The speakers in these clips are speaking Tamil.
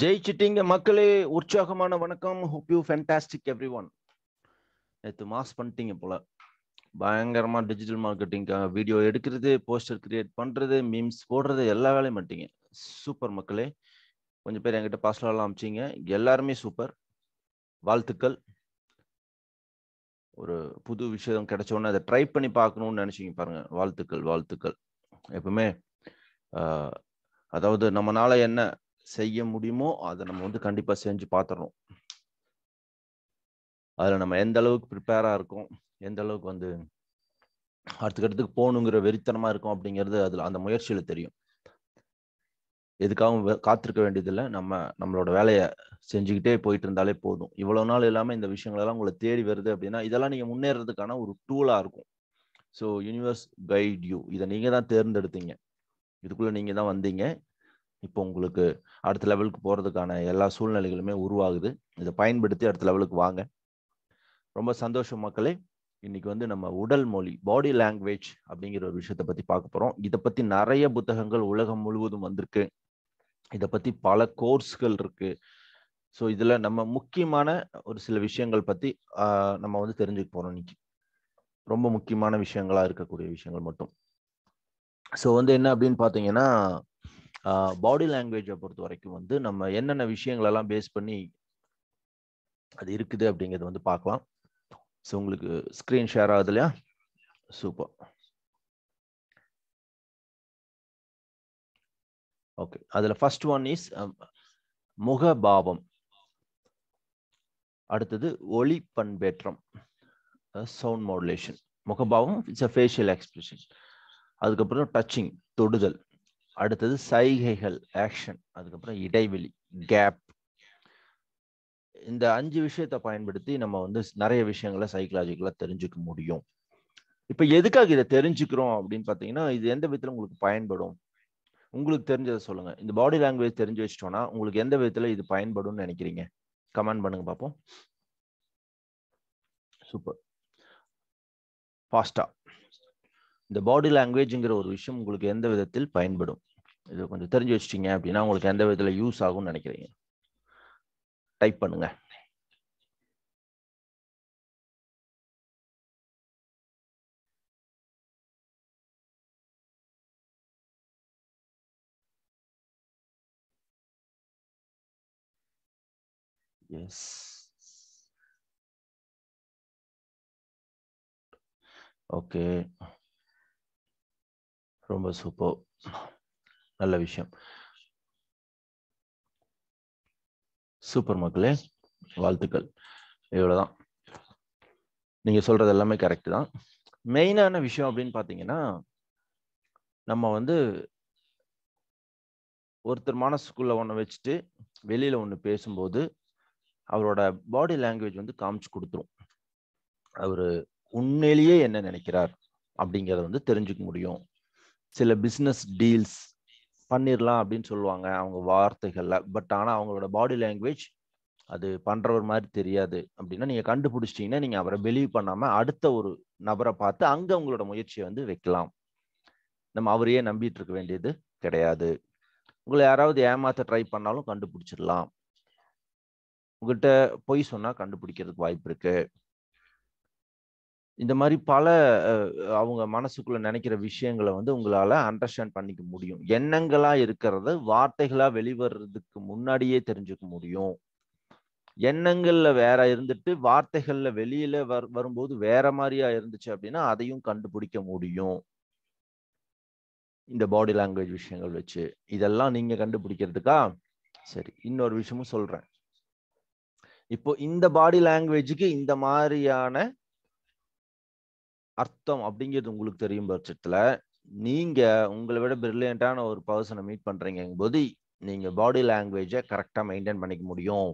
சிட்டிங்க மக்களே உற்சாகமான வணக்கம் hope you fantastic every one நேற்று மாஸ் பண்ணிட்டீங்க போல பயங்கரமாக டிஜிட்டல் மார்க்கெட்டிங்காக வீடியோ எடுக்கிறது போஸ்டர் கிரியேட் பண்ணுறது மீம்ஸ் போடுறது எல்லா வேலையும் மாட்டிங்க சூப்பர் மக்களே கொஞ்சம் பேர் என்கிட்ட பாஸ்லாம் அமிச்சிங்க எல்லாருமே சூப்பர் வாழ்த்துக்கள் ஒரு புது விஷயம் கிடைச்சோடனே அதை ட்ரை பண்ணி பார்க்கணும்னு நினச்சிங்க பாருங்கள் வாழ்த்துக்கள் வாழ்த்துக்கள் எப்பவுமே அதாவது நம்மளால என்ன செய்ய முடியுமோ அதை நம்ம வந்து கண்டிப்பாக செஞ்சு பார்த்துடணும் அதில் நம்ம எந்த அளவுக்கு ப்ரிப்பேராக இருக்கோம் எந்த அளவுக்கு வந்து அடுத்துக்கடுத்துக்கு போகணுங்கிற வெறித்தனமாக இருக்கும் அப்படிங்கிறது அதில் அந்த முயற்சியில் தெரியும் எதுக்காகவும் காத்திருக்க வேண்டியதில்லை நம்ம நம்மளோட வேலையை செஞ்சுக்கிட்டே போயிட்டு இருந்தாலே போதும் இவ்வளோ நாள் இல்லாமல் இந்த விஷயங்களெல்லாம் உங்களை தேடி வருது அப்படின்னா இதெல்லாம் நீங்கள் முன்னேறதுக்கான ஒரு டூலாக இருக்கும் ஸோ யூனிவர்ஸ் கைட் யூ இதை நீங்கள் தான் தேர்ந்தெடுத்தீங்க இதுக்குள்ளே நீங்கள் தான் வந்தீங்க இப்போ உங்களுக்கு அடுத்த லெவலுக்கு போகிறதுக்கான எல்லா சூழ்நிலைகளுமே உருவாகுது இதை பயன்படுத்தி அடுத்த லெவலுக்கு வாங்க ரொம்ப சந்தோஷம் மக்களே இன்னைக்கு வந்து நம்ம உடல் மொழி பாடி லாங்குவேஜ் அப்படிங்கிற ஒரு விஷயத்தை பற்றி பார்க்க போகிறோம் இதை பற்றி நிறைய புத்தகங்கள் உலகம் முழுவதும் வந்திருக்கு இதை பற்றி பல கோர்ஸ்கள் இருக்கு ஸோ இதில் நம்ம முக்கியமான ஒரு சில விஷயங்கள் பற்றி நம்ம வந்து தெரிஞ்சுக்க போகிறோம் இன்னைக்கு ரொம்ப முக்கியமான விஷயங்களாக இருக்கக்கூடிய விஷயங்கள் மட்டும் ஸோ வந்து என்ன அப்படின்னு பார்த்தீங்கன்னா பாடி லாங்குவேஜை பொறுத்த வரைக்கும் வந்து நம்ம என்னென்ன விஷயங்களெல்லாம் பேஸ் பண்ணி அது இருக்குது அப்படிங்கிறது வந்து பார்க்கலாம் ஸோ உங்களுக்கு ஸ்க்ரீன் ஷேர் ஆகுது இல்லையா சூப்பர் ஓகே அதில் ஃபர்ஸ்ட் ஒன் இஸ் முகபாவம் அடுத்தது ஒளி பண்பேற்றம் சவுண்ட் மாடுலேஷன் முகபாவம் இட்ஸ் அ ஃபேஷியல் எக்ஸ்பிரஷன் அதுக்கப்புறம் டச்சிங் தொடுதல் அடுத்தது சைகைகள் ஆக்ஷன் அதுக்கப்புறம் இடைவெளி கேப் இந்த அஞ்சு விஷயத்தை பயன்படுத்தி நம்ம வந்து நிறைய விஷயங்களை சைக்கலாஜிக்கலாக தெரிஞ்சுக்க முடியும் இப்போ எதுக்காக இதை தெரிஞ்சுக்கிறோம் அப்படின்னு பார்த்தீங்கன்னா இது எந்த விதத்தில் உங்களுக்கு பயன்படும் உங்களுக்கு தெரிஞ்சதை சொல்லுங்கள் இந்த பாடி லாங்குவேஜ் தெரிஞ்சு வச்சிட்டோம்னா உங்களுக்கு எந்த விதத்தில் இது பயன்படும்னு நினைக்கிறீங்க கமெண்ட் பண்ணுங்க பார்ப்போம் சூப்பர் ஃபாஸ்டா இந்த பாடி லாங்குவேஜ்ங்கிற ஒரு விஷயம் உங்களுக்கு எந்த விதத்தில் பயன்படும் இது கொஞ்சம் தெரிஞ்சு வச்சிட்டிங்க அப்படின்னா உங்களுக்கு எந்த விதத்தில் யூஸ் ஆகும்னு நினைக்கிறீங்க டைப் பண்ணுங்க எஸ் ஓகே ரொம்ப சூப்பர் நல்ல விஷயம் சூப்பர் மக்களே வாழ்த்துக்கள் இவ்வளோதான் நீங்கள் சொல்கிறது எல்லாமே கரெக்டு தான் மெயினான விஷயம் அப்படின்னு பார்த்தீங்கன்னா நம்ம வந்து ஒருத்தர் மனசுக்குள்ளே ஒன்று வச்சுட்டு வெளியில் ஒன்று பேசும்போது அவரோட பாடி லாங்குவேஜ் வந்து காமிச்சு கொடுத்துரும் அவர் உண்மையிலேயே என்ன நினைக்கிறார் அப்படிங்கிறத வந்து தெரிஞ்சுக்க முடியும் சில பிஸ்னஸ் டீல்ஸ் பண்ணிடலாம் அப்படின்னு சொல்லுவாங்க அவங்க வார்த்தைகளில் பட் ஆனால் அவங்களோட பாடி லாங்குவேஜ் அது பண்ணுறவர் மாதிரி தெரியாது அப்படின்னா நீங்கள் கண்டுபிடிச்சிட்டிங்கன்னா நீங்கள் அவரை பிலீவ் பண்ணாமல் அடுத்த ஒரு நபரை பார்த்து அங்கே உங்களோட முயற்சியை வந்து வைக்கலாம் நம்ம அவரையே நம்பிட்டு இருக்க வேண்டியது கிடையாது உங்களை யாராவது ஏமாற்ற ட்ரை பண்ணாலும் கண்டுபிடிச்சிடலாம் உங்கள்கிட்ட பொய் சொன்னால் கண்டுபிடிக்கிறதுக்கு வாய்ப்பு இருக்குது இந்த மாதிரி பல அவங்க மனசுக்குள்ள நினைக்கிற விஷயங்களை வந்து உங்களால அண்டர்ஸ்டாண்ட் பண்ணிக்க முடியும் எண்ணங்களா இருக்கிறத வார்த்தைகளா வெளிவர்றதுக்கு முன்னாடியே தெரிஞ்சுக்க முடியும் எண்ணங்கள்ல வேற இருந்துட்டு வார்த்தைகள்ல வெளியில வர் வரும்போது வேற மாதிரியா இருந்துச்சு அப்படின்னா அதையும் கண்டுபிடிக்க முடியும் இந்த பாடி லாங்குவேஜ் விஷயங்கள் வச்சு இதெல்லாம் நீங்க கண்டுபிடிக்கிறதுக்கா சரி இன்னொரு விஷயமும் சொல்றேன் இப்போ இந்த பாடி லாங்குவேஜுக்கு இந்த மாதிரியான அர்த்தம் அப்படிங்கிறது உங்களுக்கு தெரியும் பட்சத்தில் நீங்கள் உங்களை விட பிரில்லியண்டான ஒரு பர்சனை மீட் பண்ணுறீங்க போது நீங்கள் பாடி லாங்குவேஜை கரெக்டாக மெயின்டைன் பண்ணிக்க முடியும்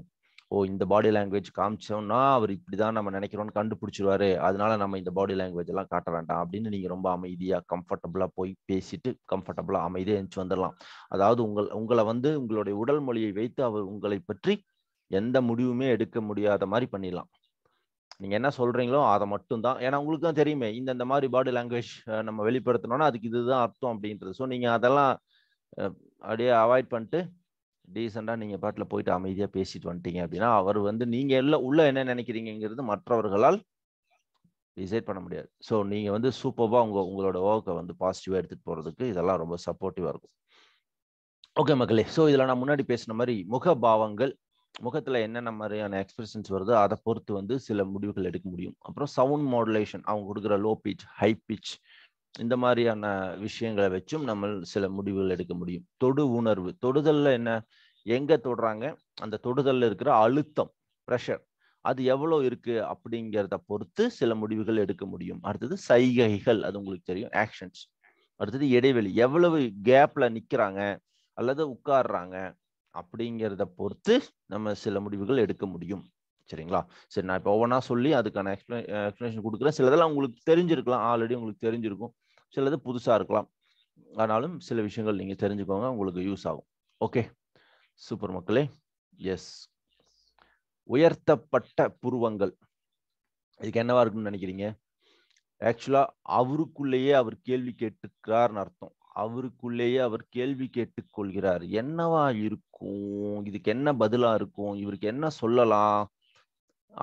ஓ இந்த பாடி லாங்குவேஜ் காமிச்சோம்னா அவர் இப்படி தான் நம்ம நினைக்கிறோம்னு கண்டுபிடிச்சிருவாரு அதனால நம்ம இந்த பாடி லாங்குவேஜ் எல்லாம் காட்ட வேண்டாம் அப்படின்னு நீங்கள் ரொம்ப அமைதியாக கம்ஃபர்டபுளாக போய் பேசிட்டு கம்ஃபர்டபுளாக அமைதியாக எழுந்து வந்துடலாம் அதாவது உங்கள் உங்களை வந்து உங்களுடைய உடல் மொழியை வைத்து அவர் உங்களை பற்றி எந்த முடிவுமே எடுக்க முடியாத மாதிரி பண்ணிடலாம் நீங்கள் என்ன சொல்கிறீங்களோ அதை மட்டும் தான் ஏன்னா உங்களுக்கு தான் தெரியுமே இந்த இந்த மாதிரி பாடி லாங்குவேஜ் நம்ம வெளிப்படுத்தணும்னா அதுக்கு இதுதான் அர்த்தம் அப்படின்றது ஸோ நீங்கள் அதெல்லாம் அப்படியே அவாய்ட் பண்ணிட்டு டீசெண்டாக நீங்கள் பாட்டில் போயிட்டு அமைதியாக பேசிட்டு வந்துட்டீங்க அப்படின்னா அவர் வந்து நீங்கள் எல்லாம் உள்ளே என்ன நினைக்கிறீங்கிறது மற்றவர்களால் டிசைட் பண்ண முடியாது ஸோ நீங்கள் வந்து சூப்பராக உங்கள் உங்களோட ஓக்கை வந்து பாசிட்டிவாக எடுத்துகிட்டு போகிறதுக்கு இதெல்லாம் ரொம்ப சப்போர்ட்டிவாக இருக்கும் ஓகே மக்களே ஸோ இதில் நான் முன்னாடி பேசின மாதிரி முக பாவங்கள் முகத்தில் என்னென்ன மாதிரியான எக்ஸ்பிரஷன்ஸ் வருதோ அதை பொறுத்து வந்து சில முடிவுகள் எடுக்க முடியும் அப்புறம் சவுண்ட் மாடுலேஷன் அவங்க கொடுக்குற லோ பிச் ஹை பிச் இந்த மாதிரியான விஷயங்களை வச்சும் நம்ம சில முடிவுகள் எடுக்க முடியும் தொடு உணர்வு தொடுதலில் என்ன எங்கே தொடுறாங்க அந்த தொடுதலில் இருக்கிற அழுத்தம் ப்ரெஷர் அது எவ்வளோ இருக்குது அப்படிங்கிறத பொறுத்து சில முடிவுகள் எடுக்க முடியும் அடுத்தது சைகைகள் அது உங்களுக்கு தெரியும் ஆக்ஷன்ஸ் அடுத்தது இடைவெளி எவ்வளவு கேப்பில் நிற்கிறாங்க அல்லது உட்காடுறாங்க அப்படிங்கிறத பொறுத்து நம்ம சில முடிவுகள் எடுக்க முடியும் சரிங்களா சரி நான் இப்போ ஒவ்வொன்றா சொல்லி அதுக்கான எக்ஸ்பிளே எக்ஸ்பிளேஷன் கொடுக்குறேன் சிலதெல்லாம் உங்களுக்கு தெரிஞ்சிருக்கலாம் ஆல்ரெடி உங்களுக்கு தெரிஞ்சிருக்கும் சிலது புதுசாக இருக்கலாம் ஆனாலும் சில விஷயங்கள் நீங்கள் தெரிஞ்சுக்கோங்க உங்களுக்கு யூஸ் ஆகும் ஓகே சூப்பர் மக்களே எஸ் உயர்த்தப்பட்ட புருவங்கள் இதுக்கு என்னவா இருக்குன்னு நினைக்கிறீங்க ஆக்சுவலாக அவருக்குள்ளேயே அவர் கேள்வி கேட்டுக்கிறார்னு அர்த்தம் அவருக்குள்ளேயே அவர் கேள்வி கேட்டுக்கொள்கிறார் என்னவா இருக்கும் இதுக்கு என்ன பதிலா இருக்கும் இவருக்கு என்ன சொல்லலாம்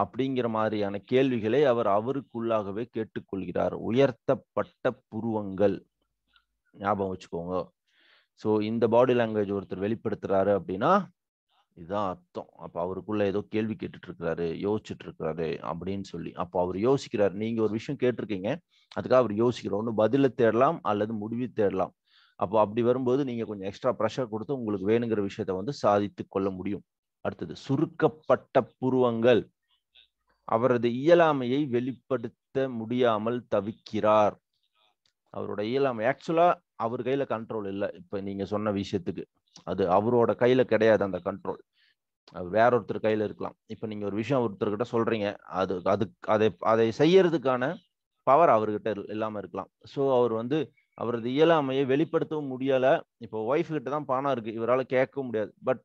அப்படிங்கிற மாதிரியான கேள்விகளை அவர் அவருக்குள்ளாகவே கேட்டுக்கொள்கிறார் உயர்த்தப்பட்ட புருவங்கள் ஞாபகம் வச்சுக்கோங்க ஸோ இந்த பாடி லாங்குவேஜ் ஒருத்தர் வெளிப்படுத்துறாரு அப்படின்னா இதுதான் அர்த்தம் அப்போ அவருக்குள்ள ஏதோ கேள்வி கேட்டுட்டு இருக்கிறாரு யோசிச்சுட்டு இருக்கிறாரு அப்படின்னு சொல்லி அப்போ அவர் யோசிக்கிறாரு நீங்க ஒரு விஷயம் கேட்டிருக்கீங்க அதுக்காக அவர் யோசிக்கிறார் ஒன்று பதில தேடலாம் அல்லது முடிவு தேடலாம் அப்போ அப்படி வரும்போது நீங்கள் கொஞ்சம் எக்ஸ்ட்ரா ப்ரெஷர் கொடுத்து உங்களுக்கு வேணுங்கிற விஷயத்த வந்து சாதித்து கொள்ள முடியும் அடுத்தது சுருக்கப்பட்ட புருவங்கள் அவரது இயலாமையை வெளிப்படுத்த முடியாமல் தவிக்கிறார் அவரோட இயலாமை ஆக்சுவலாக அவர் கையில் கண்ட்ரோல் இல்லை இப்போ நீங்கள் சொன்ன விஷயத்துக்கு அது அவரோட கையில் கிடையாது அந்த கண்ட்ரோல் வேற ஒருத்தர் கையில் இருக்கலாம் இப்போ நீங்கள் ஒரு விஷயம் ஒருத்தர்கிட்ட சொல்கிறீங்க அது அதுக்கு அதை அதை செய்யறதுக்கான பவர் அவர்கிட்ட இல்லாமல் இருக்கலாம் ஸோ அவர் வந்து அவரது இயலாமையை வெளிப்படுத்தவும் முடியல இப்போ ஒய்ஃப் கிட்ட தான் பணம் இருக்கு இவரால் கேட்கவும் முடியாது பட்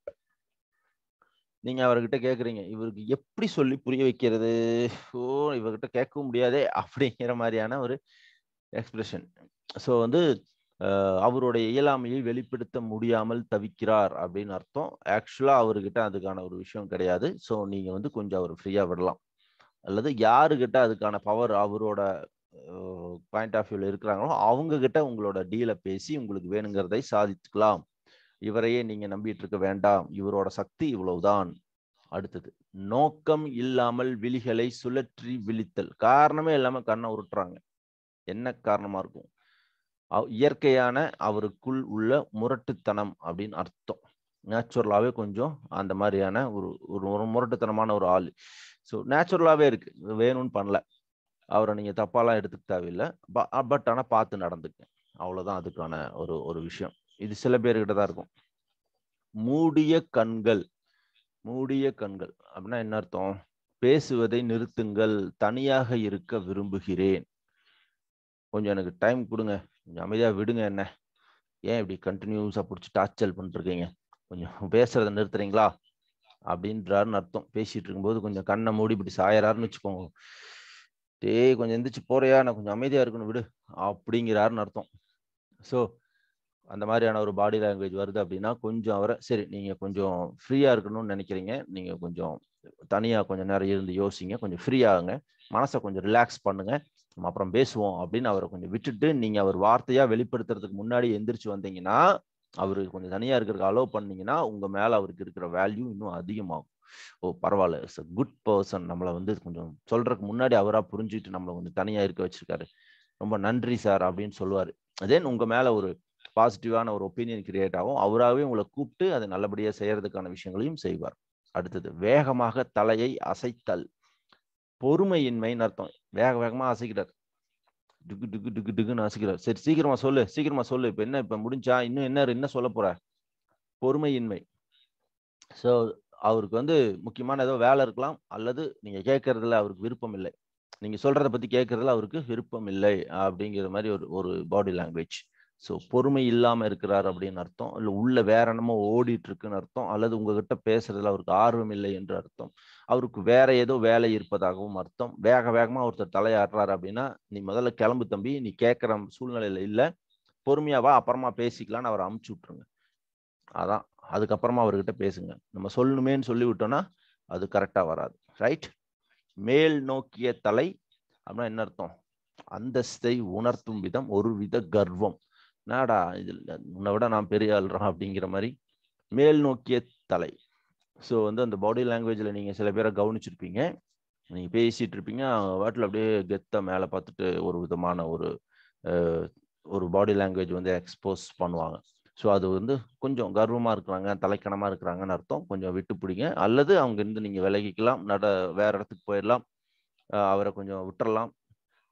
நீங்க அவர்கிட்ட கேக்குறீங்க இவருக்கு எப்படி சொல்லி புரிய வைக்கிறது ஓ இவர்கிட்ட கேட்கவும் முடியாதே அப்படிங்கிற மாதிரியான ஒரு எக்ஸ்பிரஷன் ஸோ வந்து அவருடைய இயலாமையை வெளிப்படுத்த முடியாமல் தவிக்கிறார் அப்படின்னு அர்த்தம் ஆக்சுவலாக அவர்கிட்ட அதுக்கான ஒரு விஷயம் கிடையாது ஸோ நீங்கள் வந்து கொஞ்சம் அவர் ஃப்ரீயாக விடலாம் அல்லது யாருக்கிட்ட அதுக்கான பவர் அவரோட பாயிண்ட் ஆஃப் வியூவில் இருக்கிறாங்களோ அவங்கக்கிட்ட உங்களோட டீலை பேசி உங்களுக்கு வேணுங்கிறதை சாதித்துக்கலாம் இவரையே நீங்கள் நம்பிட்டு இருக்க வேண்டாம் இவரோட சக்தி இவ்வளவுதான் அடுத்தது நோக்கம் இல்லாமல் விழிகளை சுழற்றி விழித்தல் காரணமே இல்லாமல் கண்ணை உருட்டுறாங்க என்ன காரணமாக இருக்கும் இயற்கையான அவருக்குள் உள்ள முரட்டுத்தனம் அப்படின்னு அர்த்தம் நேச்சுரலாகவே கொஞ்சம் அந்த மாதிரியான ஒரு ஒரு முரட்டுத்தனமான ஒரு ஆள் ஸோ நேச்சுரலாகவே இருக்குது வேணும்னு பண்ணல அவரை நீங்கள் தப்பாலாம் எடுத்துக்க தேவையில்லை பட் ஆனால் பார்த்து நடந்துக்க அவ்வளோதான் அதுக்கான ஒரு ஒரு விஷயம் இது சில பேர்கிட்ட தான் இருக்கும் மூடிய கண்கள் மூடிய கண்கள் அப்படின்னா என்ன அர்த்தம் பேசுவதை நிறுத்துங்கள் தனியாக இருக்க விரும்புகிறேன் கொஞ்சம் எனக்கு டைம் கொடுங்க கொஞ்சம் அமைதியாக விடுங்க என்ன ஏன் இப்படி கண்டினியூஸாக பிடிச்சி டார்ச்சல் பண்ணிருக்கீங்க கொஞ்சம் பேசுறதை நிறுத்துறீங்களா அப்படின்றாருன்னு அர்த்தம் பேசிட்டு இருக்கும்போது கொஞ்சம் கண்ணை மூடி இப்படி சாயறாருன்னு வச்சுக்கோங்க டேய் கொஞ்சம் எந்திரிச்சு போறியா நான் கொஞ்சம் அமைதியாக இருக்கணும் விடு அப்படிங்கிறாருன்னு அர்த்தம் ஸோ அந்த மாதிரியான ஒரு பாடி லாங்குவேஜ் வருது அப்படின்னா கொஞ்சம் அவரை சரி நீங்கள் கொஞ்சம் ஃப்ரீயாக இருக்கணும்னு நினைக்கிறீங்க நீங்கள் கொஞ்சம் தனியாக கொஞ்சம் நேரம் இருந்து யோசிங்க கொஞ்சம் ஃப்ரீயாகுங்க மனசை கொஞ்சம் ரிலாக்ஸ் பண்ணுங்க நம்ம அப்புறம் பேசுவோம் அப்படின்னு அவரை கொஞ்சம் விட்டுட்டு நீங்கள் அவர் வார்த்தையாக வெளிப்படுத்துறதுக்கு முன்னாடி எந்திரிச்சு வந்தீங்கன்னா அவருக்கு கொஞ்சம் தனியாக இருக்கிறதுக்கு அலோவ் பண்ணீங்கன்னா உங்கள் மேலே அவருக்கு இருக்கிற வேல்யூ இன்னும் அதிகமாகும் ஓ பரவாயில்ல இட்ஸ் அ குட் பர்சன் நம்மளை வந்து கொஞ்சம் சொல்றதுக்கு முன்னாடி அவராக புரிஞ்சுக்கிட்டு நம்மளை கொஞ்சம் தனியாக இருக்க வச்சிருக்காரு ரொம்ப நன்றி சார் அப்படின்னு சொல்லுவார் தென் உங்கள் மேலே ஒரு பாசிட்டிவான ஒரு ஒப்பீனியன் கிரியேட் ஆகும் அவராகவே உங்களை கூப்பிட்டு அதை நல்லபடியாக செய்யறதுக்கான விஷயங்களையும் செய்வார் அடுத்தது வேகமாக தலையை அசைத்தல் பொறுமையின்மைன்னு அர்த்தம் வேக வேகமாக அசைக்கிறார் டுக்கு டுக்கு டுக்கு டுக்குன்னு அசைக்கிறார் சரி சீக்கிரமா சொல்லு சீக்கிரமா சொல்லு இப்போ என்ன இப்போ முடிஞ்சா இன்னும் என்ன என்ன சொல்ல போற பொறுமையின்மை ஸோ அவருக்கு வந்து முக்கியமான ஏதோ வேலை இருக்கலாம் அல்லது நீங்க கேட்கறதுல அவருக்கு விருப்பம் இல்லை நீங்க சொல்றதை பத்தி கேட்கறதுல அவருக்கு விருப்பம் இல்லை அப்படிங்கிற மாதிரி ஒரு ஒரு பாடி லாங்குவேஜ் ஸோ பொறுமை இல்லாம இருக்கிறார் அப்படின்னு அர்த்தம் இல்லை உள்ள வேற என்னமோ ஓடிட்டு இருக்குன்னு அர்த்தம் அல்லது உங்ககிட்ட பேசுறதுல அவருக்கு ஆர்வம் இல்லை என்று அர்த்தம் அவருக்கு வேற ஏதோ வேலை இருப்பதாகவும் அர்த்தம் வேக வேகமா ஒருத்தர் தலையாடுறாரு அப்படின்னா நீ முதல்ல கிளம்பு தம்பி நீ கேட்குற சூழ்நிலையில இல்லை பொறுமையாவா அப்புறமா பேசிக்கலாம்னு அவரை அமுச்சு விட்டுருங்க அதான் அதுக்கப்புறமா அவர்கிட்ட பேசுங்க நம்ம சொல்லணுமேன்னு சொல்லிவிட்டோம்னா அது கரெக்டாக வராது ரைட் மேல் நோக்கிய தலை அப்படின்னா என்ன அர்த்தம் அந்தஸ்தை உணர்த்தும் விதம் ஒரு வித கர்வம் நாடா இதில் உன்னை விட நான் பெரிய ஆள்றான் அப்படிங்கிற மாதிரி மேல் நோக்கிய தலை ஸோ வந்து அந்த பாடி லாங்குவேஜில் நீங்கள் சில பேரை கவனிச்சிருப்பீங்க நீங்கள் பேசிகிட்டு இருப்பீங்க அவங்க வாட்டில் அப்படியே கெத்தை மேலே பார்த்துட்டு ஒரு விதமான ஒரு ஒரு பாடி லாங்குவேஜ் வந்து எக்ஸ்போஸ் பண்ணுவாங்க ஸோ அது வந்து கொஞ்சம் கர்வமாக இருக்கிறாங்க தலைக்கணமாக இருக்கிறாங்கன்னு அர்த்தம் கொஞ்சம் விட்டு பிடிங்க அல்லது அவங்க இருந்து நீங்கள் விலகிக்கலாம் நட வேற இடத்துக்கு போயிடலாம் அவரை கொஞ்சம் விட்டுறலாம்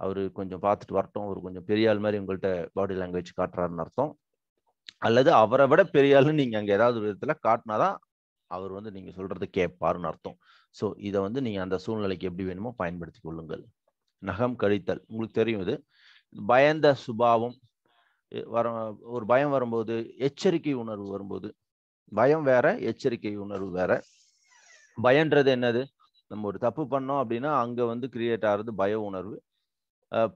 அவர் கொஞ்சம் பார்த்துட்டு வரட்டும் அவர் கொஞ்சம் பெரியாள் மாதிரி உங்கள்கிட்ட பாடி லாங்குவேஜ் காட்டுறாருன்னு அர்த்தம் அல்லது அவரை விட பெரியாள்னு நீங்கள் அங்கே ஏதாவது ஒரு விதத்தில் காட்டினாதான் அவர் வந்து நீங்கள் சொல்கிறது கேட்பாருன்னு அர்த்தம் ஸோ இதை வந்து நீங்கள் அந்த சூழ்நிலைக்கு எப்படி வேணுமோ பயன்படுத்தி கொள்ளுங்கள் நகம் கழித்தல் உங்களுக்கு தெரியும் இது பயந்த சுபாவம் வர ஒரு பயம் வரும்போது எச்சரிக்கை உணர்வு வரும்போது பயம் வேற எச்சரிக்கை உணர்வு வேற பயன்றது என்னது நம்ம ஒரு தப்பு பண்ணோம் அப்படின்னா அங்க வந்து கிரியேட் ஆகிறது பய உணர்வு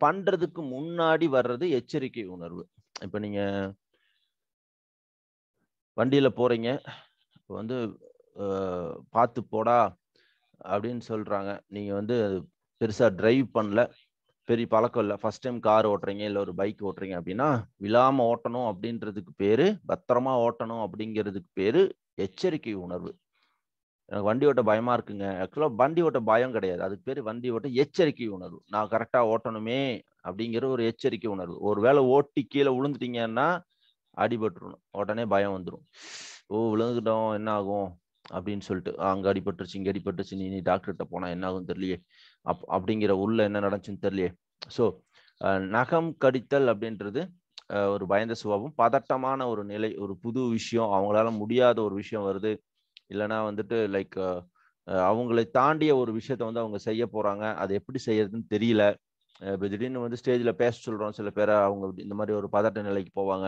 பண்றதுக்கு முன்னாடி வர்றது எச்சரிக்கை உணர்வு இப்போ நீங்க வண்டியில போறீங்க இப்போ வந்து பார்த்து போடா அப்படின்னு சொல்றாங்க நீங்க வந்து பெருசா டிரைவ் பண்ணல பெரிய பழக்கம் இல்லை ஃபஸ்ட் டைம் கார் ஓட்டுறீங்க இல்லை ஒரு பைக் ஓட்டுறீங்க அப்படின்னா விழாமல் ஓட்டணும் அப்படின்றதுக்கு பேர் பத்திரமா ஓட்டணும் அப்படிங்கிறதுக்கு பேர் எச்சரிக்கை உணர்வு எனக்கு வண்டி ஓட்ட பயமா இருக்குங்க ஆக்சுவலாக வண்டி ஓட்ட பயம் கிடையாது அதுக்கு பேர் வண்டி ஓட்ட எச்சரிக்கை உணர்வு நான் கரெக்டாக ஓட்டணுமே அப்படிங்கிற ஒரு எச்சரிக்கை உணர்வு ஒரு வேளை ஓட்டி கீழே விழுந்துட்டீங்கன்னா அடிபட்டுருணும் உடனே பயம் வந்துடும் ஓ விழுந்துட்டோம் என்ன ஆகும் அப்படின்னு சொல்லிட்டு அங்கே அடிபட்டுருச்சு இங்கே அடிபட்டுருச்சு நீ டாக்டர்கிட்ட போனால் என்ன ஆகும் தெரியலையே அப் அப்படிங்கிற உள்ள என்ன நடந்துச்சுன்னு தெரியலையே ஸோ நகம் கடித்தல் அப்படின்றது ஒரு பயந்த சுபாவம் பதட்டமான ஒரு நிலை ஒரு புது விஷயம் அவங்களால முடியாத ஒரு விஷயம் வருது இல்லைன்னா வந்துட்டு லைக் அவங்களை தாண்டிய ஒரு விஷயத்த வந்து அவங்க செய்ய போறாங்க அது எப்படி செய்யறதுன்னு தெரியல இப்போ திடீர்னு வந்து ஸ்டேஜில் பேச சொல்கிறோம் சில பேரை அவங்க இந்த மாதிரி ஒரு பதட்ட நிலைக்கு போவாங்க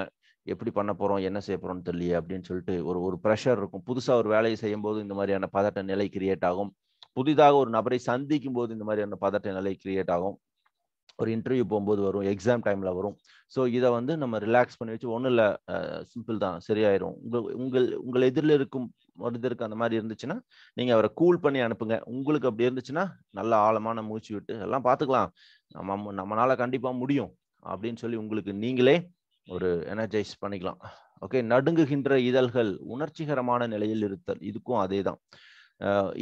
எப்படி பண்ண போகிறோம் என்ன செய்ய போகிறோம்னு தெரியல அப்படின்னு சொல்லிட்டு ஒரு ஒரு ப்ரெஷர் இருக்கும் புதுசாக ஒரு வேலையை செய்யும்போது இந்த மாதிரியான பதட்ட நிலை கிரியேட் ஆகும் புதிதாக ஒரு நபரை சந்திக்கும் போது இந்த மாதிரியான பதட்ட நிலை கிரியேட் ஆகும் ஒரு இன்டர்வியூ போகும்போது வரும் எக்ஸாம் டைமில் வரும் ஸோ இதை வந்து நம்ம ரிலாக்ஸ் பண்ணி வச்சு ஒன்றும் இல்லை சிம்பிள் தான் சரியாயிரும் உங்கள் உங்கள் உங்கள் எதிரில் இருக்கும் ஒருத்தருக்கு அந்த மாதிரி இருந்துச்சுன்னா நீங்கள் அவரை கூல் பண்ணி அனுப்புங்க உங்களுக்கு அப்படி இருந்துச்சுன்னா நல்ல ஆழமான மூச்சு விட்டு எல்லாம் பார்த்துக்கலாம் நம்ம நம்மளால கண்டிப்பாக முடியும் அப்படின்னு சொல்லி உங்களுக்கு நீங்களே ஒரு எனர்ஜைஸ் பண்ணிக்கலாம் ஓகே நடுங்குகின்ற இதழ்கள் உணர்ச்சிகரமான நிலையில் இருத்தல் இதுக்கும் அதே தான்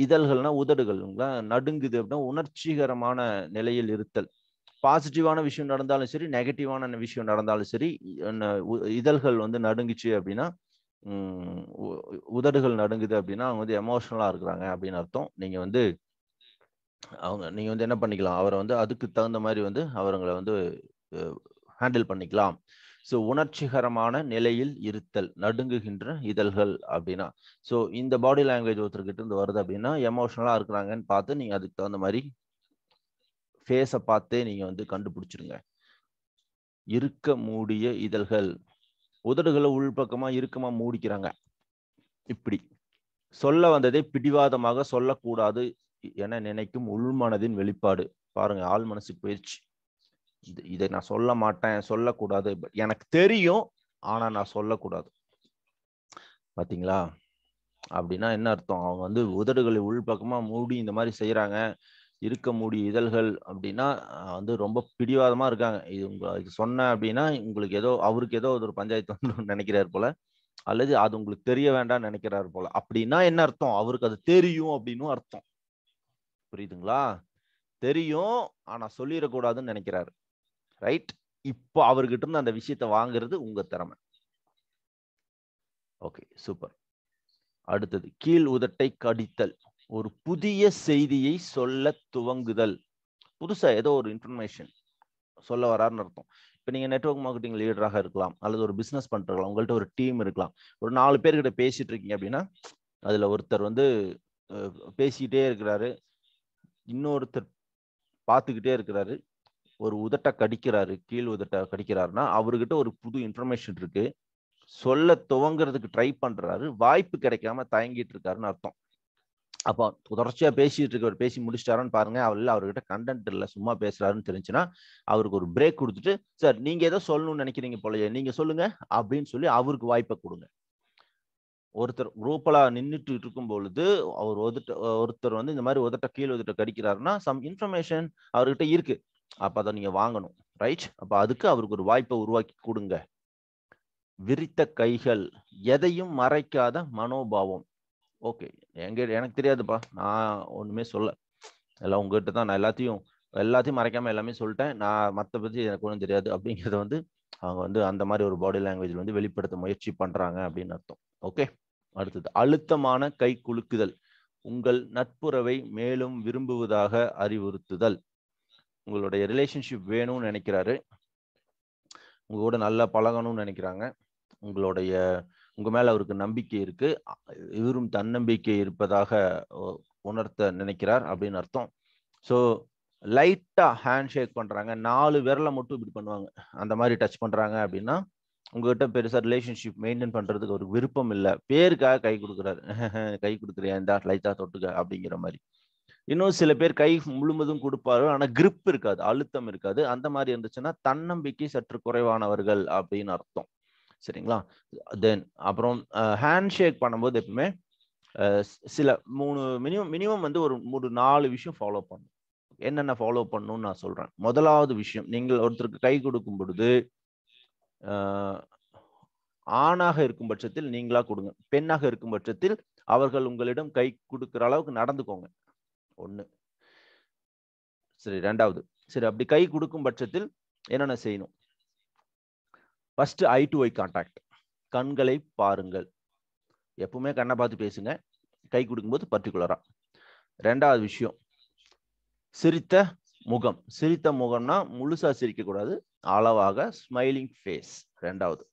இதழ்கள்னா உதடுகள்ங்களா நடுங்குது அப்படின்னா உணர்ச்சிகரமான நிலையில் இருத்தல் பாசிட்டிவான விஷயம் நடந்தாலும் சரி நெகட்டிவான விஷயம் நடந்தாலும் சரி இதழ்கள் வந்து நடுங்குச்சு அப்படின்னா உதடுகள் நடுங்குது அப்படின்னா அவங்க வந்து எமோஷனலாக இருக்கிறாங்க அப்படின்னு அர்த்தம் நீங்கள் வந்து அவங்க நீங்கள் வந்து என்ன பண்ணிக்கலாம் அவரை வந்து அதுக்கு தகுந்த மாதிரி வந்து அவங்களை வந்து ஹேண்டில் பண்ணிக்கலாம் ஸோ உணர்ச்சிகரமான நிலையில் இருத்தல் நடுங்குகின்ற இதழ்கள் அப்படின்னா ஸோ இந்த பாடி லாங்குவேஜ் ஒருத்தர்கிட்ட இருந்து வருது அப்படின்னா எமோஷனலாக இருக்கிறாங்கன்னு பார்த்து நீங்கள் அதுக்கு தகுந்த மாதிரி ஃபேஸை பார்த்தே நீங்கள் வந்து கண்டுபிடிச்சிருங்க இருக்க மூடிய இதழ்கள் உதடுகளை உள்பக்கமாக இறுக்கமாக மூடிக்கிறாங்க இப்படி சொல்ல வந்ததே பிடிவாதமாக சொல்லக்கூடாது என நினைக்கும் உள்மனதின் வெளிப்பாடு பாருங்க ஆள் மனசு பயிற்சி இதை நான் சொல்ல மாட்டேன் சொல்லக்கூடாது எனக்கு தெரியும் ஆனா நான் சொல்லக்கூடாது பாத்தீங்களா அப்படின்னா என்ன அர்த்தம் அவங்க வந்து உதடுகளை உள்பக்கமா மூடி இந்த மாதிரி செய்யறாங்க இருக்க மூடி இதழ்கள் அப்படின்னா வந்து ரொம்ப பிடிவாதமா இருக்காங்க இது உங்களுக்கு சொன்னேன் அப்படின்னா உங்களுக்கு ஏதோ அவருக்கு ஏதோ ஒரு பஞ்சாயத்து வந்து நினைக்கிறாரு போல அல்லது அது உங்களுக்கு தெரிய வேண்டாம் நினைக்கிறாரு போல அப்படின்னா என்ன அர்த்தம் அவருக்கு அது தெரியும் அப்படின்னு அர்த்தம் புரியுதுங்களா தெரியும் ஆனா சொல்லிடக்கூடாதுன்னு நினைக்கிறாரு ரைட் இப்போ அவர்கிட்ட இருந்து அந்த விஷயத்த வாங்குறது உங்க திறமை ஓகே சூப்பர் அடுத்தது கீழ் உதட்டை கடித்தல் ஒரு புதிய செய்தியை சொல்ல துவங்குதல் புதுசா ஏதோ ஒரு இன்ஃபர்மேஷன் சொல்ல வராருன்னு அர்த்தம் இப்போ நீங்கள் நெட்ஒர்க் மார்க்கெட்டிங் லீடராக இருக்கலாம் அல்லது ஒரு பிஸ்னஸ் பண்ணுறக்கலாம் உங்கள்கிட்ட ஒரு டீம் இருக்கலாம் ஒரு நாலு பேர்கிட்ட பேசிட்டு இருக்கீங்க அப்படின்னா அதில் ஒருத்தர் வந்து பேசிக்கிட்டே இருக்கிறாரு இன்னொருத்தர் பார்த்துக்கிட்டே இருக்கிறாரு ஒரு உதட்டை கடிக்கிறாரு கீழ் உதட்டை கடிக்கிறாருன்னா அவர்கிட்ட ஒரு புது இன்ஃபர்மேஷன் இருக்கு சொல்ல துவங்குறதுக்கு ட்ரை பண்றாரு வாய்ப்பு கிடைக்காம தயங்கிட்டு இருக்காருன்னு அர்த்தம் அப்போ தொடர்ச்சியா பேசிட்டு இருக்கவர் பேசி முடிச்சிட்டாரான்னு பாருங்க அவர்ல அவர்கிட்ட கண்டென்ட் இல்லை சும்மா பேசுறாருன்னு தெரிஞ்சுன்னா அவருக்கு ஒரு பிரேக் கொடுத்துட்டு சார் நீங்க ஏதோ சொல்லணும்னு நினைக்கிறீங்க போலயே நீங்க சொல்லுங்க அப்படின்னு சொல்லி அவருக்கு வாய்ப்பை கொடுங்க ஒருத்தர் குரூப்பலா நின்றுட்டு இருக்கும் பொழுது அவர் ஒதுட்ட ஒருத்தர் வந்து இந்த மாதிரி உதட்ட கீழே உதட்ட கடிக்கிறாருன்னா சம் இன்ஃபர்மேஷன் அவர்கிட்ட இருக்கு அப்ப அதை நீங்க வாங்கணும் ரைட் அப்ப அதுக்கு அவருக்கு ஒரு வாய்ப்பை உருவாக்கி கொடுங்க விரித்த கைகள் எதையும் மறைக்காத மனோபாவம் ஓகே எங்க எனக்கு தெரியாதுப்பா நான் ஒண்ணுமே சொல்ல எல்லாம் உங்ககிட்ட தான் நான் எல்லாத்தையும் எல்லாத்தையும் மறைக்காம எல்லாமே சொல்லிட்டேன் நான் மற்ற பத்தி எனக்கு ஒன்றும் தெரியாது அப்படிங்கிறத வந்து அவங்க வந்து அந்த மாதிரி ஒரு பாடி லாங்குவேஜ்ல வந்து வெளிப்படுத்த முயற்சி பண்றாங்க அப்படின்னு அர்த்தம் ஓகே அடுத்தது அழுத்தமான கை குலுக்குதல் உங்கள் நட்புறவை மேலும் விரும்புவதாக அறிவுறுத்துதல் உங்களுடைய ரிலேஷன்ஷிப் வேணும்னு நினைக்கிறாரு உங்க கூட நல்லா பழகணும்னு நினைக்கிறாங்க உங்களுடைய உங்க மேல அவருக்கு நம்பிக்கை இருக்கு இவரும் தன்னம்பிக்கை இருப்பதாக உணர்த்த நினைக்கிறார் அப்படின்னு அர்த்தம் ஸோ லைட்டா ஹேண்ட் ஷேக் பண்றாங்க நாலு விரலை மட்டும் இப்படி பண்ணுவாங்க அந்த மாதிரி டச் பண்றாங்க அப்படின்னா உங்ககிட்ட பெருசா ரிலேஷன்ஷிப் மெயின்டைன் பண்றதுக்கு ஒரு விருப்பம் இல்லை பேருக்காக கை கொடுக்குறாரு கை கொடுக்குறியா இந்த லைட்டா தொட்டுக்க அப்படிங்கிற மாதிரி இன்னும் சில பேர் கை முழுவதும் கொடுப்பாரு ஆனா கிரிப் இருக்காது அழுத்தம் இருக்காது அந்த மாதிரி இருந்துச்சுன்னா தன்னம்பிக்கை சற்று குறைவானவர்கள் அப்படின்னு அர்த்தம் சரிங்களா தென் அப்புறம் ஹேண்ட் ஷேக் பண்ணும்போது எப்பவுமே சில மூணு மினிமம் மினிமம் வந்து ஒரு மூணு நாலு விஷயம் ஃபாலோ பண்ணும் என்னென்ன ஃபாலோ பண்ணணும்னு நான் சொல்றேன் முதலாவது விஷயம் நீங்கள் ஒருத்தருக்கு கை கொடுக்கும் பொழுது ஆணாக இருக்கும் பட்சத்தில் நீங்களா கொடுங்க பெண்ணாக இருக்கும் பட்சத்தில் அவர்கள் உங்களிடம் கை கொடுக்குற அளவுக்கு நடந்துக்கோங்க ஒன்று சரி ரெண்டாவது சரி அப்படி கை கொடுக்கும் பட்சத்தில் என்னென்ன செய்யணும் first eye to eye contact கண்களை பாருங்கள் எப்பவுமே கண்ணை பார்த்து பேசுங்க கை கொடுக்கும்போது பர்டிகுலராக ரெண்டாவது விஷயம் சிரித்த முகம் சிரித்த முகம்னா முழுசா சிரிக்கக்கூடாது அளவாக ஸ்மைலிங் ஃபேஸ் ரெண்டாவது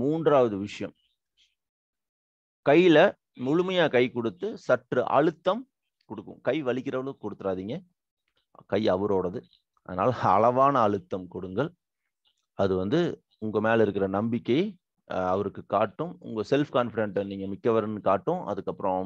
மூன்றாவது விஷயம் கையில முழுமையா கை கொடுத்து சற்று அழுத்தம் கொடுக்கும் கை வலிக்கிறவளுக்கு கொடுத்துறாதீங்க கை அவரோடது அதனால் அளவான அழுத்தம் கொடுங்கள் அது வந்து உங்கள் மேலே இருக்கிற நம்பிக்கையை அவருக்கு காட்டும் உங்கள் செல்ஃப் கான்ஃபிடென்ட்டை நீங்கள் மிக்கவர்னு காட்டும் அதுக்கப்புறம்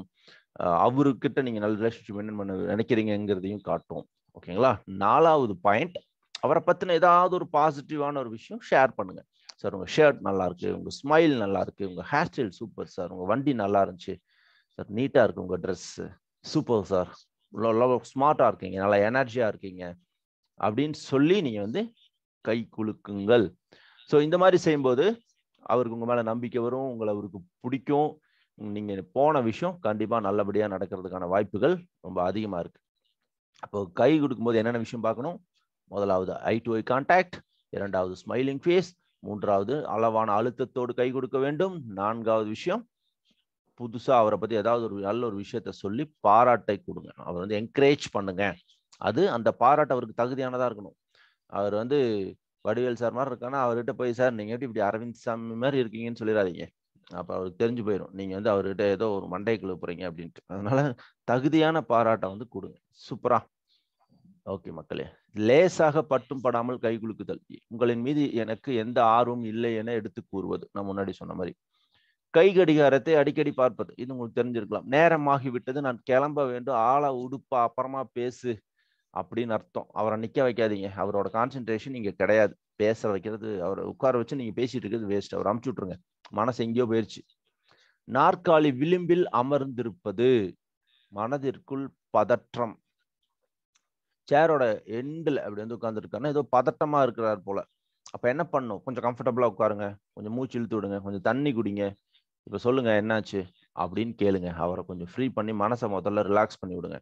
அவருக்கிட்ட நீங்கள் நல்ல ரிலேஷன்ஷிப் என்ன பண்ண நினைக்கிறீங்கிறதையும் காட்டும் ஓகேங்களா நாலாவது பாயிண்ட் அவரை பற்றின ஏதாவது ஒரு பாசிட்டிவான ஒரு விஷயம் ஷேர் பண்ணுங்கள் சார் உங்கள் ஷர்ட் நல்லா இருக்கு உங்கள் ஸ்மைல் நல்லா இருக்கு உங்கள் ஹேர் ஸ்டைல் சூப்பர் சார் உங்கள் வண்டி நல்லா இருந்துச்சு சார் நீட்டாக இருக்குது உங்கள் ட்ரெஸ்ஸு சூப்பர் சார் ஸ்மார்ட்டாக இருக்கீங்க நல்லா எனர்ஜியாக இருக்கீங்க அப்படின்னு சொல்லி நீங்கள் வந்து கை குலுக்குங்கள் ஸோ இந்த மாதிரி செய்யும்போது அவருக்கு உங்கள் மேலே நம்பிக்கை வரும் உங்களை அவருக்கு பிடிக்கும் நீங்கள் போன விஷயம் கண்டிப்பாக நல்லபடியாக நடக்கிறதுக்கான வாய்ப்புகள் ரொம்ப அதிகமாக இருக்குது அப்போ கை கொடுக்கும்போது என்னென்ன விஷயம் பார்க்கணும் முதலாவது ஐ டு ஐ கான்டாக்ட் இரண்டாவது ஸ்மைலிங் ஃபேஸ் மூன்றாவது அளவான அழுத்தத்தோடு கை கொடுக்க வேண்டும் நான்காவது விஷயம் புதுசாக அவரை பற்றி ஏதாவது ஒரு நல்ல ஒரு விஷயத்த சொல்லி பாராட்டை கொடுங்க அவர் வந்து என்கரேஜ் பண்ணுங்க அது அந்த பாராட்டு அவருக்கு தகுதியானதாக இருக்கணும் அவர் வந்து வடிவேல் சார் மாதிரி இருக்காங்கன்னா அவர்கிட்ட போய் சார் நீங்கள் எப்படி இப்படி அரவிந்த் சாமி மாதிரி இருக்கீங்கன்னு சொல்லிடாதீங்க அப்போ அவருக்கு தெரிஞ்சு போயிடும் நீங்கள் வந்து அவர்கிட்ட ஏதோ ஒரு மண்டை கிளு போகிறீங்க அப்படின்ட்டு அதனால தகுதியான பாராட்டை வந்து கொடுங்க சூப்பரா ஓகே மக்களே லேசாக பட்டும் படாமல் கை குலுக்குதல் உங்களின் மீது எனக்கு எந்த ஆர்வம் இல்லை என எடுத்து கூறுவது நான் முன்னாடி சொன்ன மாதிரி கை கடிகாரத்தை அடிக்கடி பார்ப்பது இது உங்களுக்கு தெரிஞ்சிருக்கலாம் நேரமாகிவிட்டது நான் கிளம்ப வேண்டும் ஆளா உடுப்பா அப்புறமா பேசு அப்படின்னு அர்த்தம் அவரை நிற்க வைக்காதீங்க அவரோட கான்சென்ட்ரேஷன் இங்கே கிடையாது பேச வைக்கிறது அவரை உட்கார வச்சு நீங்கள் பேசிட்டு இருக்கிறது வேஸ்ட் அவர் அமுச்சு விட்ருங்க மனசு எங்கேயோ போயிடுச்சு நாற்காலி விளிம்பில் அமர்ந்திருப்பது மனதிற்குள் பதற்றம் சேரோட எண்டில் அப்படி வந்து உட்காந்துருக்காருன்னா ஏதோ பதட்டமாக இருக்கிறார் போல அப்போ என்ன பண்ணும் கொஞ்சம் கம்ஃபர்டபுளாக உட்காருங்க கொஞ்சம் மூச்சு இழுத்து விடுங்க கொஞ்சம் தண்ணி குடிங்க இப்போ சொல்லுங்க என்னாச்சு அப்படின்னு கேளுங்க அவரை கொஞ்சம் ஃப்ரீ பண்ணி மனசை முதல்ல ரிலாக்ஸ் பண்ணி விடுங்க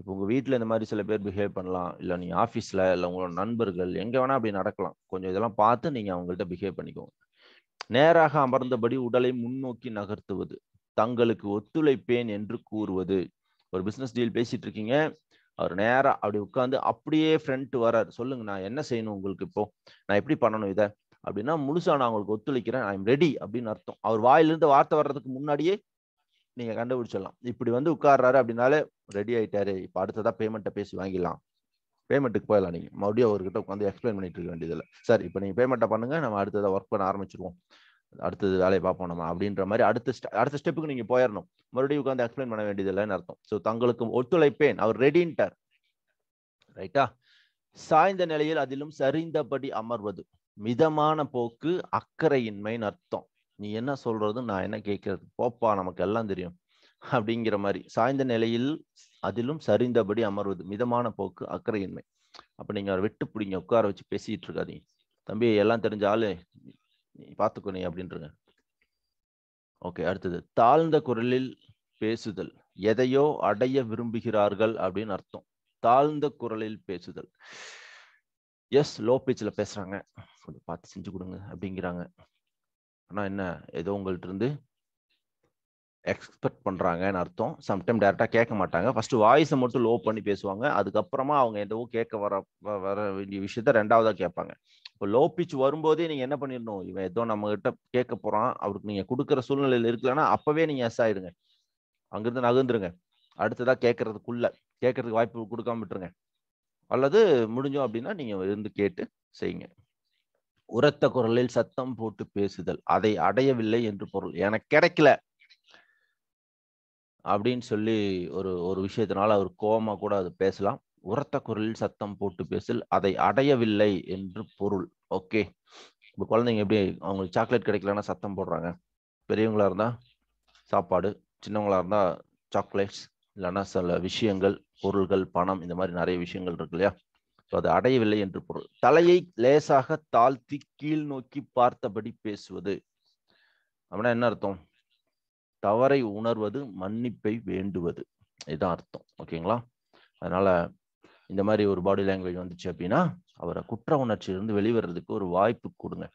இப்போ உங்கள் வீட்டில் இந்த மாதிரி சில பேர் பிஹேவ் பண்ணலாம் இல்லை நீங்கள் ஆஃபீஸில் இல்லை உங்களோட நண்பர்கள் எங்கே வேணால் அப்படி நடக்கலாம் கொஞ்சம் இதெல்லாம் பார்த்து நீங்கள் அவங்கள்ட்ட பிஹேவ் பண்ணிக்கோங்க நேராக அமர்ந்தபடி உடலை முன்னோக்கி நகர்த்துவது தங்களுக்கு ஒத்துழைப்பேன் என்று கூறுவது ஒரு பிஸ்னஸ் டீல் பேசிட்டு இருக்கீங்க அவர் நேராக அப்படி உட்காந்து அப்படியே ஃப்ரெண்ட் வரார் சொல்லுங்க நான் என்ன செய்யணும் உங்களுக்கு இப்போ நான் எப்படி பண்ணணும் இதை அப்படின்னா முழுசா நான் உங்களுக்கு ஒத்துழைக்கிறேன் ஐ எம் ரெடி அப்படின்னு அர்த்தம் அவர் வாயிலிருந்து வார்த்தை வர்றதுக்கு முன்னாடியே நீங்க கண்டுபிடிச்சிடலாம் இப்படி வந்து உட்கார்றாரு அப்படின்னாலே ரெடி ஆயிட்டாரு இப்ப அடுத்ததான் பேமெண்ட்டை பேசி வாங்கிடலாம் பேமெண்ட்டுக்கு போயிடலாம் நீங்க மறுபடியும் அவர்கிட்ட உட்காந்து எக்ஸ்பிளைன் பண்ணிட்டு இருக்க வேண்டியதில்லை சார் இப்போ நீங்க பேமெண்ட்டை பண்ணுங்க நம்ம அடுத்ததை ஒர்க் பண்ண ஆரம்பிச்சிருவோம் அடுத்தது வேலையை பார்ப்போம் நம்ம அப்படின்ற மாதிரி அடுத்த அடுத்த ஸ்டெப்புக்கு நீங்க போயிடணும் மறுபடியும் உட்காந்து எக்ஸ்பிளைன் பண்ண வேண்டியதில்லைன்னு அர்த்தம் ஸோ தங்களுக்கு ஒத்துழைப்பேன் அவர் ரெடின்ட்டார் ரைட்டா சாய்ந்த நிலையில் அதிலும் சரிந்தபடி அமர்வது மிதமான போக்கு அக்கறையின்மைன்னு அர்த்தம் நீ என்ன சொல்றது நான் என்ன கேட்கறது போப்பா நமக்கு எல்லாம் தெரியும் அப்படிங்கிற மாதிரி சாய்ந்த நிலையில் அதிலும் சரிந்தபடி அமர்வது மிதமான போக்கு அக்கறையின்மை அப்ப நீங்க விட்டு பிடிங்க உட்கார வச்சு பேசிட்டு இருக்காதீங்க தம்பி எல்லாம் தெரிஞ்ச நீ பார்த்துக்கோ நீ அப்படின்றங்க ஓகே அடுத்தது தாழ்ந்த குரலில் பேசுதல் எதையோ அடைய விரும்புகிறார்கள் அப்படின்னு அர்த்தம் தாழ்ந்த குரலில் பேசுதல் எஸ் லோ பிச்சில் பேசுகிறாங்க கொஞ்சம் பார்த்து செஞ்சு கொடுங்க அப்படிங்கிறாங்க ஆனால் என்ன ஏதோ உங்கள்கிட்ட இருந்து எக்ஸ்பெக்ட் பண்ணுறாங்கன்னு அர்த்தம் சம்டைம் டேரெக்டாக கேட்க மாட்டாங்க ஃபஸ்ட்டு வாய்ஸை மட்டும் லோ பண்ணி பேசுவாங்க அதுக்கப்புறமா அவங்க எதுவும் கேட்க வர வர வேண்டிய விஷயத்த ரெண்டாவதாக கேட்பாங்க இப்போ லோ பிச் வரும்போதே நீங்கள் என்ன பண்ணிடணும் இவன் ஏதோ நம்மகிட்ட கேட்க போகிறான் அவருக்கு நீங்கள் கொடுக்குற சூழ்நிலையில் இருக்கலன்னா அப்போவே நீங்கள் எஸ் ஆயிடுங்க அங்கேருந்து நகர்ந்துருங்க அடுத்ததாக கேட்கறதுக்குள்ள கேட்கறதுக்கு வாய்ப்பு கொடுக்காம விட்டுருங்க அல்லது முடிஞ்சோம் அப்படின்னா நீங்கள் இருந்து கேட்டு செய்யுங்க உரத்த குரலில் சத்தம் போட்டு பேசுதல் அதை அடையவில்லை என்று பொருள் எனக்கு கிடைக்கல அப்படின்னு சொல்லி ஒரு ஒரு விஷயத்தினால அவர் கோமா கூட அது பேசலாம் உரத்த குரலில் சத்தம் போட்டு பேசல் அதை அடையவில்லை என்று பொருள் ஓகே இப்போ குழந்தைங்க எப்படி அவங்களுக்கு சாக்லேட் கிடைக்கலன்னா சத்தம் போடுறாங்க பெரியவங்களா இருந்தால் சாப்பாடு சின்னவங்களா இருந்தால் சாக்லேட்ஸ் இல்லைன்னா சில விஷயங்கள் பொருள்கள் பணம் இந்த மாதிரி நிறைய விஷயங்கள் இருக்கு இல்லையா ஸோ அது அடையவில்லை என்று பொருள் தலையை லேசாக தாழ்த்தி கீழ் நோக்கி பார்த்தபடி பேசுவது அப்படின்னா என்ன அர்த்தம் தவறை உணர்வது மன்னிப்பை வேண்டுவது இதுதான் அர்த்தம் ஓகேங்களா அதனால இந்த மாதிரி ஒரு பாடி லாங்குவேஜ் வந்துச்சு அப்படின்னா அவரை குற்ற உணர்ச்சியிலிருந்து வெளிவரதுக்கு ஒரு வாய்ப்பு கொடுங்க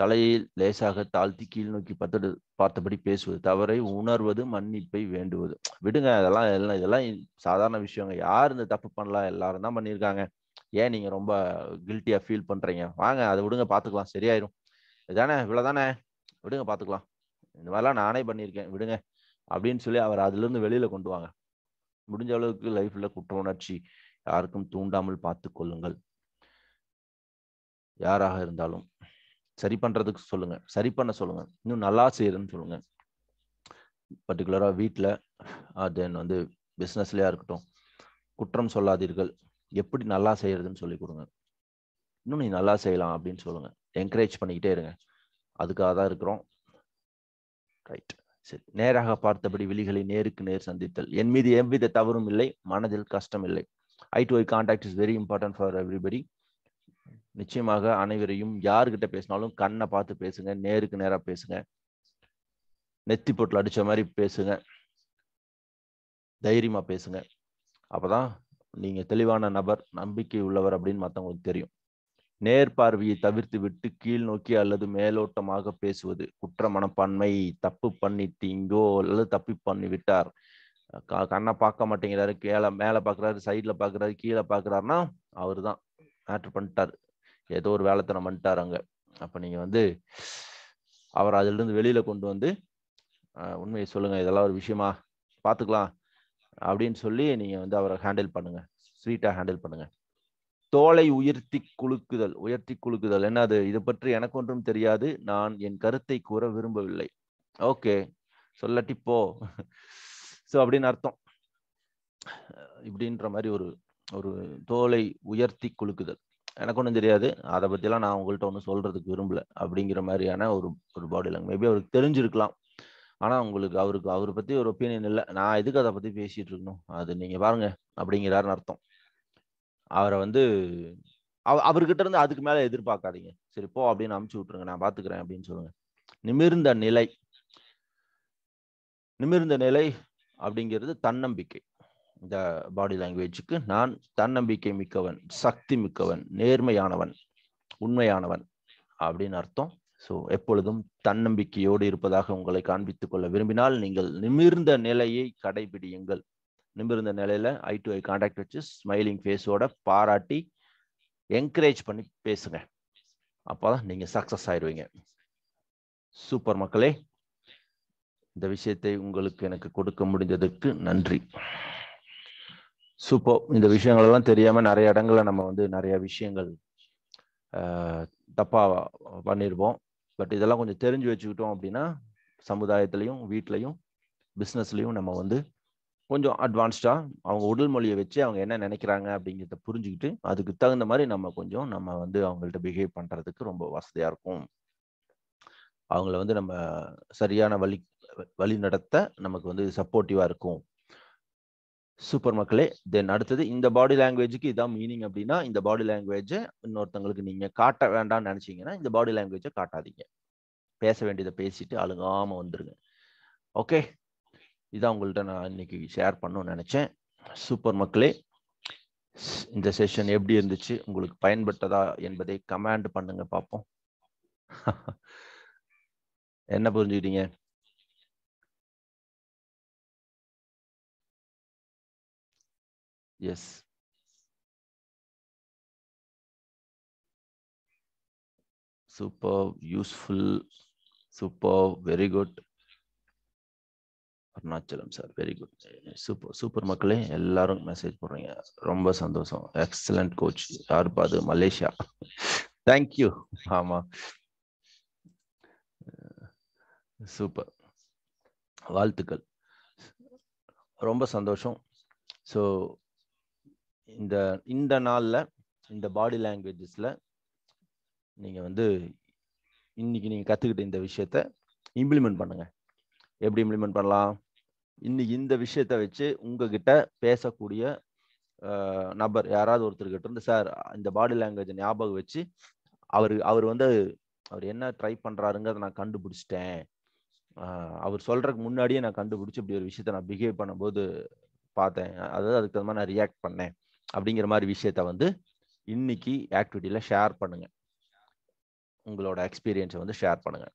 தலையை லேசாக தாழ்த்தி கீழ் நோக்கி பத்து பார்த்தபடி பேசுவது தவறை உணர்வது மன்னிப்பை வேண்டுவது விடுங்க அதெல்லாம் எல்லாம் இதெல்லாம் சாதாரண விஷயங்க யார் இந்த தப்பு பண்ணலாம் எல்லாரும் தான் பண்ணியிருக்காங்க ஏன் நீங்க ரொம்ப கில்ட்டியா ஃபீல் பண்றீங்க வாங்க அதை விடுங்க பார்த்துக்கலாம் சரியாயிரும் இதானே இவ்வளோதானே விடுங்க பார்த்துக்கலாம் இந்த மாதிரிலாம் நானே பண்ணியிருக்கேன் விடுங்க அப்படின்னு சொல்லி அவர் அதுலேருந்து வெளியில கொண்டு வாங்க முடிஞ்ச அளவுக்கு லைஃப்ல குற்ற உணர்ச்சி யாருக்கும் தூண்டாமல் பார்த்து கொள்ளுங்கள் யாராக இருந்தாலும் சரி பண்ணுறதுக்கு சொல்லுங்கள் சரி பண்ண சொல்லுங்கள் இன்னும் நல்லா செய்யுதுன்னு சொல்லுங்கள் பர்டிகுலராக வீட்டில் தென் வந்து பிஸ்னஸ்லையாக இருக்கட்டும் குற்றம் சொல்லாதீர்கள் எப்படி நல்லா செய்கிறதுன்னு சொல்லி கொடுங்க இன்னும் நீ நல்லா செய்யலாம் அப்படின்னு சொல்லுங்கள் என்கரேஜ் பண்ணிக்கிட்டே இருங்க அதுக்காக தான் இருக்கிறோம் ரைட் சரி நேராக பார்த்தபடி விழிகளை நேருக்கு நேர் சந்தித்தல் என் மீது எவ்வித தவறும் இல்லை மனதில் கஷ்டம் இல்லை eye to eye contact is very important for everybody நிச்சயமாக அனைவரையும் யாருக்கிட்ட பேசினாலும் கண்ணை பார்த்து பேசுங்க நேருக்கு நேராக பேசுங்க நெத்தி பொட்டில் அடித்த மாதிரி பேசுங்க தைரியமாக பேசுங்க அப்போதான் நீங்கள் தெளிவான நபர் நம்பிக்கை உள்ளவர் அப்படின்னு மற்றவங்களுக்கு தெரியும் நேர்பார்வையை தவிர்த்து விட்டு கீழ் நோக்கி அல்லது மேலோட்டமாக பேசுவது குற்ற மனப்பான்மை தப்பு தீங்கோ அல்லது தப்பி பண்ணி விட்டார் கண்ணை பார்க்க மாட்டேங்கிறாரு கீழே மேலே பார்க்குறாரு சைடில் பார்க்குறாரு கீழே பார்க்குறாருன்னா அவர் தான் மேட்ரு பண்ணிட்டார் ஏதோ ஒரு வேலைத்தனம் பண்ணிட்டார் அங்கே அப்போ நீங்கள் வந்து அவர் அதிலிருந்து வெளியில் கொண்டு வந்து உண்மையை சொல்லுங்கள் இதெல்லாம் ஒரு விஷயமா பார்த்துக்கலாம் அப்படின்னு சொல்லி நீங்கள் வந்து அவரை ஹேண்டில் பண்ணுங்கள் ஸ்வீட்டாக ஹேண்டில் பண்ணுங்கள் தோலை உயர்த்தி குலுக்குதல் உயர்த்தி குலுக்குதல் என்ன அது இதை பற்றி எனக்கு ஒன்றும் தெரியாது நான் என் கருத்தை கூற விரும்பவில்லை ஓகே சொல்லட்டி போ ஸோ அப்படின்னு அர்த்தம் இப்படின்ற மாதிரி ஒரு ஒரு தோலை உயர்த்தி குலுக்குதல் எனக்கு ஒன்றும் தெரியாது அதை பற்றிலாம் நான் உங்கள்கிட்ட ஒன்றும் சொல்கிறதுக்கு விரும்பல அப்படிங்கிற மாதிரியான ஒரு ஒரு பாடி லாங் மேபி அவருக்கு தெரிஞ்சிருக்கலாம் ஆனால் உங்களுக்கு அவருக்கு அவரை பற்றி ஒரு ஒப்பீனியன் இல்லை நான் எதுக்கு அதை பற்றி பேசிகிட்டு இருக்கணும் அது நீங்கள் பாருங்க அப்படிங்கிறாருன்னு அர்த்தம் அவரை வந்து அவ அவர்கிட்ட இருந்து அதுக்கு மேலே எதிர்பார்க்காதீங்க சரி போ அப்படின்னு அமுச்சு விட்ருங்க நான் பார்த்துக்கிறேன் அப்படின்னு சொல்லுங்கள் நிமிர்ந்த நிலை நிமிர்ந்த நிலை அப்படிங்கிறது தன்னம்பிக்கை இந்த பாடி லாங்குவேஜுக்கு நான் தன்னம்பிக்கை மிக்கவன் சக்தி மிக்கவன் நேர்மையானவன் உண்மையானவன் அப்படின்னு அர்த்தம் ஸோ எப்பொழுதும் தன்னம்பிக்கையோடு இருப்பதாக உங்களை காண்பித்துக் கொள்ள விரும்பினால் நீங்கள் நிமிர்ந்த நிலையை கடைபிடியுங்கள் நிமிர்ந்த நிலையில ஐ டு ஐ கான்டாக்ட் வச்சு ஸ்மைலிங் ஃபேஸோட பாராட்டி என்கரேஜ் பண்ணி பேசுங்க அப்போதான் நீங்கள் சக்ஸஸ் ஆயிடுவீங்க சூப்பர் மக்களே இந்த விஷயத்தை உங்களுக்கு எனக்கு கொடுக்க முடிந்ததற்கு நன்றி சூப்பர் இந்த விஷயங்களெல்லாம் தெரியாமல் நிறைய இடங்களில் நம்ம வந்து நிறைய விஷயங்கள் தப்பாக பண்ணிருப்போம் பட் இதெல்லாம் கொஞ்சம் தெரிஞ்சு வச்சுக்கிட்டோம் அப்படின்னா சமுதாயத்திலையும் வீட்லேயும் பிஸ்னஸ்லையும் நம்ம வந்து கொஞ்சம் அட்வான்ஸ்டாக அவங்க உடல் மொழியை வச்சு அவங்க என்ன நினைக்கிறாங்க அப்படிங்கிறத புரிஞ்சுக்கிட்டு அதுக்கு தகுந்த மாதிரி நம்ம கொஞ்சம் நம்ம வந்து அவங்கள்ட்ட பிஹேவ் பண்ணுறதுக்கு ரொம்ப வசதியாக இருக்கும் அவங்கள வந்து நம்ம சரியான வழி வழி நடத்த நமக்கு வந்து சப்போர்ட்டிவா இருக்கும் சூப்பர் மக்களே தென் அடுத்தது இந்த பாடி லாங்குவேஜுக்கு இதான் மீனிங் அப்படின்னா இந்த பாடி லாங்குவேஜை இன்னொருத்தங்களுக்கு நீங்கள் காட்ட வேண்டாம்னு நினச்சிங்கன்னா இந்த பாடி லாங்குவேஜை காட்டாதீங்க பேச வேண்டியதை பேசிட்டு அழுகாமல் வந்துடுங்க ஓகே இதான் உங்கள்கிட்ட நான் இன்னைக்கு ஷேர் பண்ணணும்னு நினச்சேன் சூப்பர் மக்களே இந்த செஷன் எப்படி இருந்துச்சு உங்களுக்கு பயன்பட்டதா என்பதை கமாண்ட் பண்ணுங்க பார்ப்போம் என்ன புரிஞ்சுக்கிட்டீங்க Yes. Superb, useful, superb, very good. Arunachalam sir very good super super மக்களே எல்லாரும் மெசேஜ் போடுறீங்க ரொம்ப சந்தோஷம் எக்ஸலண்ட் கோச் யார் பாது மலேசியா தேங்க்யூ ஆமா சூப்பர் வாழ்த்துக்கள் ரொம்ப சந்தோஷம் ஸோ இந்த இந்த நாளில் இந்த பாடி லாங்குவேஜஸில் நீங்கள் வந்து இன்னைக்கு நீங்கள் கற்றுக்கிட்ட இந்த விஷயத்த இம்ப்ளிமெண்ட் பண்ணுங்கள் எப்படி இம்ப்ளிமெண்ட் பண்ணலாம் இன்னைக்கு இந்த விஷயத்த வச்சு உங்ககிட்ட பேசக்கூடிய நபர் யாராவது ஒருத்தர்கிட்ட இருந்து சார் இந்த பாடி லாங்குவேஜை ஞாபகம் வச்சு அவர் அவர் வந்து அவர் என்ன ட்ரை பண்ணுறாருங்கிறத நான் கண்டுபிடிச்சிட்டேன் அவர் சொல்கிறதுக்கு முன்னாடியே நான் கண்டுபிடிச்சி இப்படி ஒரு விஷயத்த நான் பிஹேவ் பண்ணும்போது பார்த்தேன் அதாவது அதுக்கு தகுந்த மாதிரி நான் ரியாக்ட் பண்ணேன் அப்படிங்கிற மாதிரி விஷயத்த வந்து இன்னைக்கு ஆக்டிவிட்டியில் ஷேர் பண்ணுங்கள் உங்களோட எக்ஸ்பீரியன்ஸை வந்து ஷேர் பண்ணுங்கள்